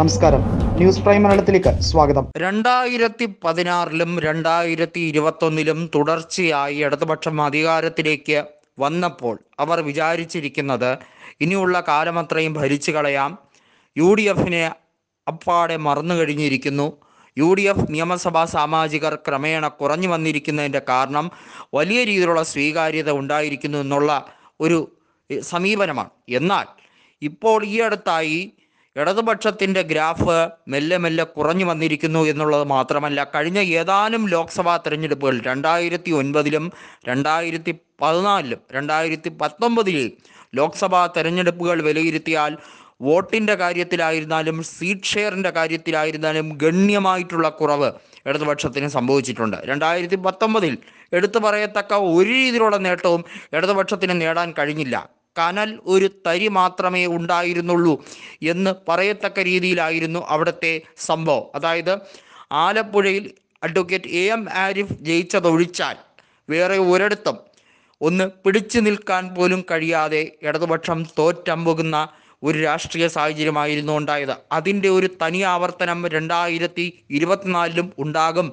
നമസ്കാരം news prime മലയാളത്തിലേക്ക് സ്വാഗതം രണ്ടായിരത്തി പതിനാറിലും രണ്ടായിരത്തി ഇരുപത്തൊന്നിലും തുടർച്ചയായി ഇടതുപക്ഷം അധികാരത്തിലേക്ക് വന്നപ്പോൾ അവർ വിചാരിച്ചിരിക്കുന്നത് ഇനിയുള്ള കാലം അത്രയും ഭരിച്ചു കളയാം യു ഡി എഫിനെ അപ്പാടെ മറന്നു കഴിഞ്ഞിരിക്കുന്നു യു ഡി എഫ് നിയമസഭാ സാമാജികർ ക്രമേണ കുറഞ്ഞു വന്നിരിക്കുന്നതിൻ്റെ കാരണം വലിയ രീതിയിലുള്ള സ്വീകാര്യത ഉണ്ടായിരിക്കുന്നു എന്നുള്ള ഒരു സമീപനമാണ് എന്നാൽ ഇപ്പോൾ ഈ അടുത്തായി ഇടതുപക്ഷത്തിന്റെ ഗ്രാഫ് മെല്ലെ മെല്ലെ കുറഞ്ഞു വന്നിരിക്കുന്നു എന്നുള്ളത് മാത്രമല്ല കഴിഞ്ഞ ഏതാനും ലോക്സഭാ തെരഞ്ഞെടുപ്പുകൾ രണ്ടായിരത്തി ഒൻപതിലും രണ്ടായിരത്തി പതിനാലിലും രണ്ടായിരത്തി പത്തൊമ്പതിലെയും ലോക്സഭാ തെരഞ്ഞെടുപ്പുകൾ വിലയിരുത്തിയാൽ വോട്ടിൻ്റെ കാര്യത്തിലായിരുന്നാലും സീറ്റ് ഷെയറിൻ്റെ കാര്യത്തിലായിരുന്നാലും ഗണ്യമായിട്ടുള്ള കുറവ് ഇടതുപക്ഷത്തിന് സംഭവിച്ചിട്ടുണ്ട് രണ്ടായിരത്തി പത്തൊമ്പതിൽ എടുത്തു പറയത്തക്ക ഒരു രീതിയിലുള്ള നേട്ടവും ഇടതുപക്ഷത്തിന് നേടാൻ കഴിഞ്ഞില്ല കനൽ ഒരു തരി മാത്രമേ ഉണ്ടായിരുന്നുള്ളൂ എന്ന് പറയത്തക്ക രീതിയിലായിരുന്നു അവിടുത്തെ സംഭവം അതായത് ആലപ്പുഴയിൽ അഡ്വക്കേറ്റ് എ എം ആരിഫ് ജയിച്ചതൊഴിച്ചാൽ വേറെ ഒരിടത്തും ഒന്ന് പിടിച്ചു നിൽക്കാൻ പോലും കഴിയാതെ ഇടതുപക്ഷം തോറ്റമ്പുകുന്ന ഒരു രാഷ്ട്രീയ സാഹചര്യമായിരുന്നു ഉണ്ടായത് അതിൻ്റെ ഒരു തനി ആവർത്തനം രണ്ടായിരത്തി ഇരുപത്തിനാലിലും ഉണ്ടാകും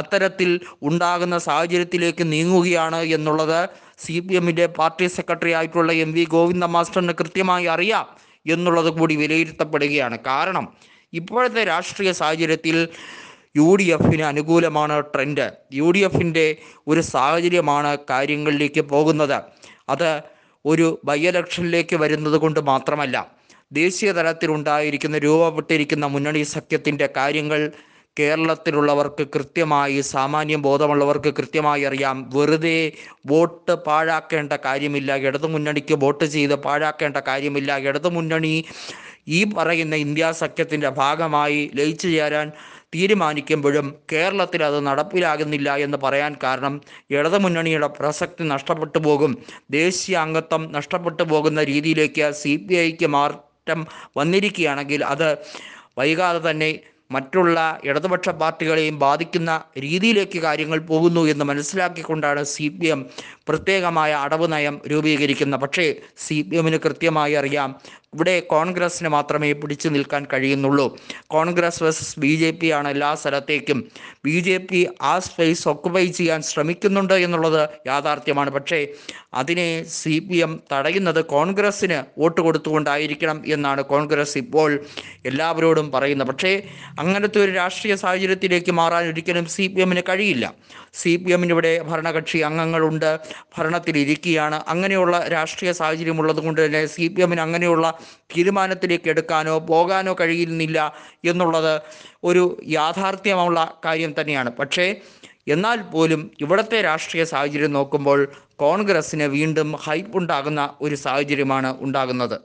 അത്തരത്തിൽ ഉണ്ടാകുന്ന സാഹചര്യത്തിലേക്ക് നീങ്ങുകയാണ് എന്നുള്ളത് സി പി എമ്മിൻ്റെ പാർട്ടി സെക്രട്ടറി ആയിട്ടുള്ള എം വി ഗോവിന്ദ മാസ്റ്ററിന് കൃത്യമായി അറിയാം എന്നുള്ളത് കൂടി വിലയിരുത്തപ്പെടുകയാണ് കാരണം ഇപ്പോഴത്തെ രാഷ്ട്രീയ സാഹചര്യത്തിൽ യു ഡി എഫിന് അനുകൂലമാണ് ട്രെൻഡ് യു ഡി എഫിൻ്റെ ഒരു സാഹചര്യമാണ് കാര്യങ്ങളിലേക്ക് പോകുന്നത് അത് ഒരു ബൈ ഇലക്ഷനിലേക്ക് വരുന്നത് കൊണ്ട് മാത്രമല്ല ദേശീയ തലത്തിലുണ്ടായിരിക്കുന്ന രൂപപ്പെട്ടിരിക്കുന്ന മുന്നണി സഖ്യത്തിൻ്റെ കാര്യങ്ങൾ കേരളത്തിലുള്ളവർക്ക് കൃത്യമായി സാമാന്യം ബോധമുള്ളവർക്ക് കൃത്യമായി അറിയാം വെറുതെ വോട്ട് പാഴാക്കേണ്ട കാര്യമില്ല ഇടതു മുന്നണിക്ക് വോട്ട് ചെയ്ത് പാഴാക്കേണ്ട കാര്യമില്ല ഇടതു മുന്നണി ഈ പറയുന്ന ഇന്ത്യ സഖ്യത്തിൻ്റെ ഭാഗമായി ലയിച്ചു ചേരാൻ തീരുമാനിക്കുമ്പോഴും കേരളത്തിൽ അത് നടപ്പിലാകുന്നില്ല എന്ന് പറയാൻ കാരണം ഇടതുമുന്നണിയുടെ പ്രസക്തി നഷ്ടപ്പെട്ടു പോകും ദേശീയ അംഗത്വം നഷ്ടപ്പെട്ടു പോകുന്ന രീതിയിലേക്ക് സി പി ഐക്ക് മാറ്റം വന്നിരിക്കുകയാണെങ്കിൽ അത് വൈകാതെ തന്നെ മറ്റുള്ള ഇടതുപക്ഷ പാർട്ടികളെയും ബാധിക്കുന്ന രീതിയിലേക്ക് കാര്യങ്ങൾ പോകുന്നു എന്ന് മനസ്സിലാക്കിക്കൊണ്ടാണ് സി പി എം പ്രത്യേകമായ അടവ് നയം രൂപീകരിക്കുന്നത് പക്ഷേ സി പി എമ്മിന് കൃത്യമായി അറിയാം ഇവിടെ കോൺഗ്രസ്സിന് മാത്രമേ പിടിച്ചു നിൽക്കാൻ കഴിയുന്നുള്ളൂ Congress versus B J P ആണ് എല്ലാ സ്ഥലത്തേക്കും ബി ജെ പി ആ സ്പേസ് ഒക്കുപൈ ചെയ്യാൻ ശ്രമിക്കുന്നുണ്ട് എന്നുള്ളത് യാഥാർത്ഥ്യമാണ് പക്ഷേ അതിനെ സി പി എം തടയുന്നത് കോൺഗ്രസ്സിന് വോട്ട് കൊടുത്തുകൊണ്ടായിരിക്കണം എന്നാണ് കോൺഗ്രസ് ഇപ്പോൾ എല്ലാവരോടും പറയുന്നത് പക്ഷേ അങ്ങനത്തെ ഒരു രാഷ്ട്രീയ സാഹചര്യത്തിലേക്ക് മാറാൻ ഒരിക്കലും സി പി എമ്മിന് കഴിയില്ല സി പി എമ്മിന് ഇവിടെ ഭരണകക്ഷി അംഗങ്ങളുണ്ട് ഭരണത്തിലിരിക്കുകയാണ് അങ്ങനെയുള്ള രാഷ്ട്രീയ സാഹചര്യം ഉള്ളതുകൊണ്ട് തന്നെ സി പി എമ്മിന് അങ്ങനെയുള്ള തീരുമാനത്തിലേക്ക് എടുക്കാനോ പോകാനോ കഴിയുന്നില്ല എന്നുള്ളത് ഒരു യാഥാർത്ഥ്യമുള്ള കാര്യം തന്നെയാണ് പക്ഷേ എന്നാൽ പോലും ഇവിടുത്തെ രാഷ്ട്രീയ സാഹചര്യം നോക്കുമ്പോൾ കോൺഗ്രസ്സിന് വീണ്ടും ഹൈപ്പ് ഉണ്ടാകുന്ന ഒരു സാഹചര്യമാണ് ഉണ്ടാകുന്നത്